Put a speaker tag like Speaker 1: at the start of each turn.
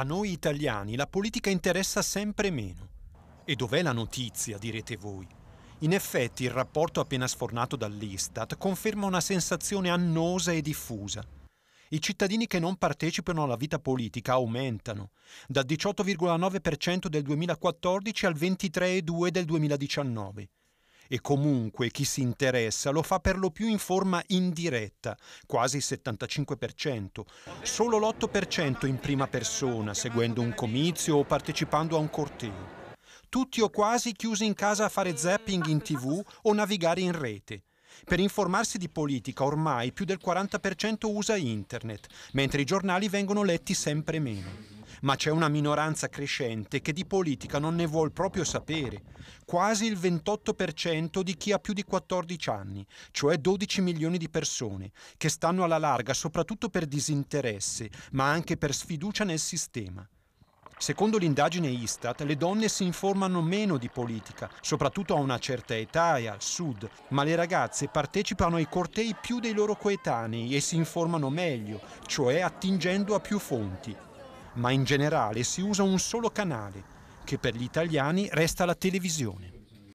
Speaker 1: A noi italiani la politica interessa sempre meno. E dov'è la notizia, direte voi? In effetti il rapporto appena sfornato dall'Istat conferma una sensazione annosa e diffusa. I cittadini che non partecipano alla vita politica aumentano, dal 18,9% del 2014 al 23,2% del 2019 e comunque chi si interessa lo fa per lo più in forma indiretta, quasi il 75%, solo l'8% in prima persona, seguendo un comizio o partecipando a un corteo. Tutti o quasi chiusi in casa a fare zapping in tv o navigare in rete. Per informarsi di politica ormai più del 40% usa internet, mentre i giornali vengono letti sempre meno ma c'è una minoranza crescente che di politica non ne vuol proprio sapere. Quasi il 28% di chi ha più di 14 anni, cioè 12 milioni di persone, che stanno alla larga soprattutto per disinteresse, ma anche per sfiducia nel sistema. Secondo l'indagine Istat, le donne si informano meno di politica, soprattutto a una certa età e al sud, ma le ragazze partecipano ai cortei più dei loro coetanei e si informano meglio, cioè attingendo a più fonti, ma in generale si usa un solo canale, che per gli italiani resta la televisione.